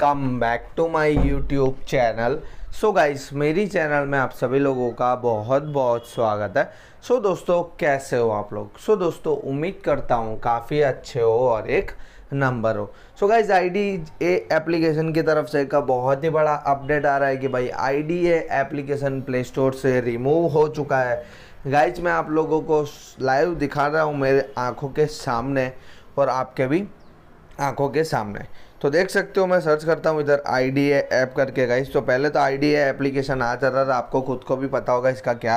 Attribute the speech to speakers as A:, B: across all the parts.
A: come back to my YouTube channel so guys मेरी channel में आप सभी लोगों का बहुत बहुत स्वागत है सो so, दोस्तों कैसे हो आप लोग सो so, दोस्तों उम्मीद करता हूँ काफ़ी अच्छे हो और एक नंबर हो so guys I D A application की तरफ से का बहुत ही बड़ा अपडेट आ रहा है कि भाई I D A application play store से रिमूव हो चुका है गाइज मैं आप लोगों को लाइव दिखा रहा हूँ मेरे आँखों के सामने और आपके भी आँखों के सामने तो देख सकते हो मैं सर्च करता हूँ इधर आई डी ऐप करके गाइस तो पहले तो आई डी एप्लीकेशन आ चल रहा था आपको खुद को भी पता होगा इसका क्या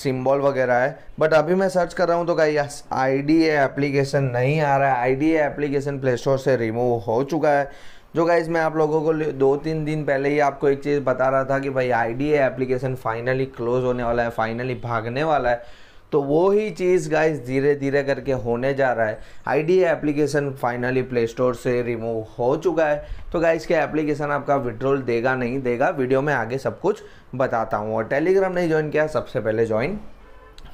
A: सिम्बॉल वगैरह है बट अभी मैं सर्च कर रहा हूँ तो गाई यस आई डी एप्लीकेशन नहीं आ रहा है I D application play store से रिमूव हो चुका है जो गाइज मैं आप लोगों को दो तीन दिन पहले ही आपको एक चीज़ बता रहा था कि भाई I D application finally close होने वाला है फाइनली भागने वाला है तो वो ही चीज़ गाइस धीरे धीरे करके होने जा रहा है ID application finally play store से रिमूव हो चुका है तो गाइस के एप्लीकेशन आपका विड्रोल देगा नहीं देगा वीडियो में आगे सब कुछ बताता हूँ और टेलीग्राम नहीं ज्वाइन किया सबसे पहले ज्वाइन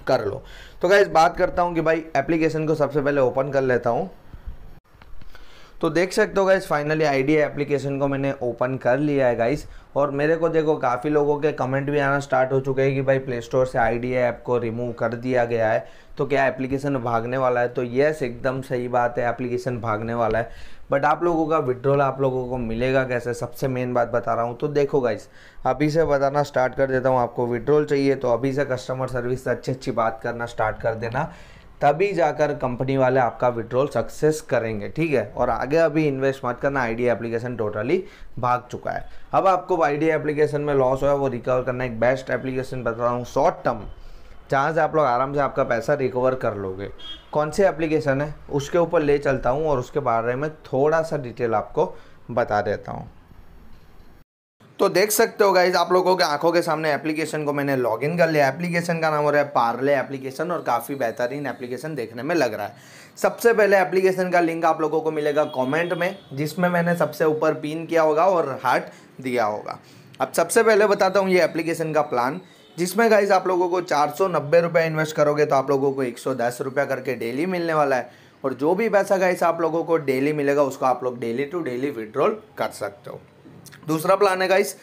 A: कर लो तो गाइस बात करता हूँ कि भाई एप्लीकेशन को सबसे पहले ओपन कर लेता हूँ तो देख सकते हो गाइज फाइनली आईडी एप्लीकेशन को मैंने ओपन कर लिया है गाइस और मेरे को देखो काफ़ी लोगों के कमेंट भी आना स्टार्ट हो चुके हैं कि भाई प्ले स्टोर से आई ऐप को रिमूव कर दिया गया है तो क्या एप्लीकेशन भागने वाला है तो येस एकदम सही बात है एप्लीकेशन भागने वाला है बट आप लोगों का विड्रॉल आप लोगों को मिलेगा कैसे सबसे मेन बात बता रहा हूँ तो देखो गाइस अभी से बताना स्टार्ट कर देता हूँ आपको विड्रॉल चाहिए तो अभी से कस्टमर सर्विस से अच्छी अच्छी बात करना स्टार्ट कर देना तभी जाकर कंपनी वाले आपका विड्रॉल सक्सेस करेंगे ठीक है और आगे अभी इन्वेस्ट मत करना आई एप्लीकेशन टोटली भाग चुका है अब आपको आई एप्लीकेशन में लॉस हुआ वो रिकवर करना एक बेस्ट एप्लीकेशन बता रहा हूँ शॉर्ट टर्म जहाँ से आप लोग आराम से आपका पैसा रिकवर कर लोगे कौन सी एप्लीकेशन है उसके ऊपर ले चलता हूँ और उसके बारे में थोड़ा सा डिटेल आपको बता देता हूँ तो देख सकते हो गाइज आप लोगों के आंखों के सामने एप्लीकेशन को मैंने लॉगिन कर लिया एप्लीकेशन का नाम हो रहा है पार्ले एप्लीकेशन और काफ़ी बेहतरीन एप्लीकेशन देखने में लग रहा है सबसे पहले एप्लीकेशन का लिंक आप लोगों को मिलेगा कमेंट में जिसमें मैंने सबसे ऊपर पिन किया होगा और हार्ट दिया होगा अब सबसे पहले बताता हूँ ये एप्लीकेशन का प्लान जिसमें गाइज आप लोगों को चार सौ इन्वेस्ट करोगे तो आप लोगों को एक सौ करके डेली मिलने वाला है और जो भी पैसा गाइस आप लोगों को डेली मिलेगा उसको आप लोग डेली टू डेली विड्रॉल कर सकते हो दूसरा प्लान है गाइस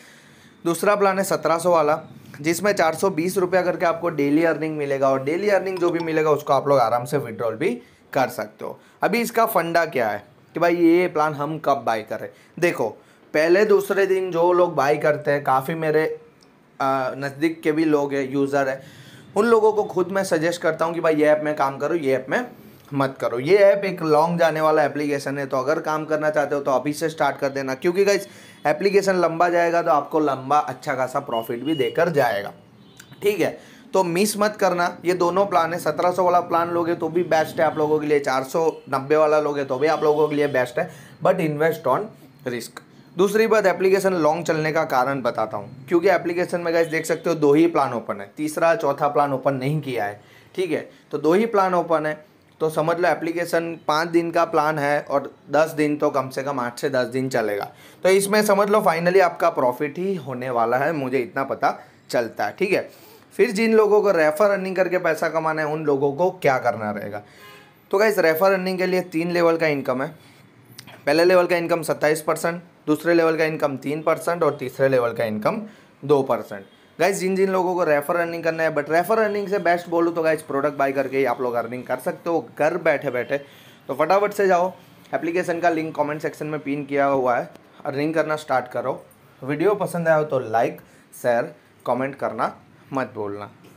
A: दूसरा प्लान है सत्रह सौ वाला जिसमें चार सौ बीस रुपया करके आपको डेली अर्निंग मिलेगा और डेली अर्निंग जो भी मिलेगा उसको आप लोग आराम से विड्रॉल भी कर सकते हो अभी इसका फंडा क्या है कि भाई ये प्लान हम कब बाई करें देखो पहले दूसरे दिन जो लोग बाई करते हैं काफ़ी मेरे नज़दीक के भी लोग हैं यूज़र है उन लोगों को खुद मैं सजेस्ट करता हूँ कि भाई ये ऐप में काम करो ये ऐप में मत करो ये ऐप एक लॉन्ग जाने वाला एप्लीकेशन है तो अगर काम करना चाहते हो तो अभी से स्टार्ट कर देना क्योंकि गाइज एप्लीकेशन लंबा जाएगा तो आपको लंबा अच्छा खासा प्रॉफिट भी देकर जाएगा ठीक है तो मिस मत करना ये दोनों प्लान है सत्रह सौ वाला प्लान लोगे तो भी बेस्ट है आप लोगों के लिए चार सौ नब्बे वाला लोगे तो भी आप लोगों के लिए बेस्ट है बट इन्वेस्ट ऑन रिस्क दूसरी बात एप्लीकेशन लॉन्ग चलने का कारण बताता हूँ क्योंकि एप्लीकेशन में गैस देख सकते हो दो ही प्लान ओपन है तीसरा चौथा प्लान ओपन नहीं किया है ठीक है तो दो ही प्लान ओपन है तो समझ लो एप्लीकेशन पाँच दिन का प्लान है और दस दिन तो कम से कम आठ से दस दिन चलेगा तो इसमें समझ लो फाइनली आपका प्रॉफिट ही होने वाला है मुझे इतना पता चलता है ठीक है फिर जिन लोगों को रेफ़र अर्निंग करके पैसा कमाना है उन लोगों को क्या करना रहेगा तो क्या इस रेफ़र अर्निंग के लिए तीन लेवल का इनकम है पहले लेवल का इनकम सत्ताईस परसेंट दूसरे लेवल का इनकम तीन परसेंट और तीसरे लेवल का इनकम दो परसेंट गाइज जिन जिन लोगों को रेफर अर्निंग करना है बट रेफर अर्निंग से बेस्ट बोलूँ तो गाइज प्रोडक्ट बाय करके ही आप लोग अर्निंग कर सकते हो घर बैठे बैठे तो फटाफट से जाओ एप्लीकेशन का लिंक कमेंट सेक्शन में पिन किया हुआ है अर्निंग करना स्टार्ट करो वीडियो पसंद आया हो तो लाइक शेयर कमेंट करना मत बोलना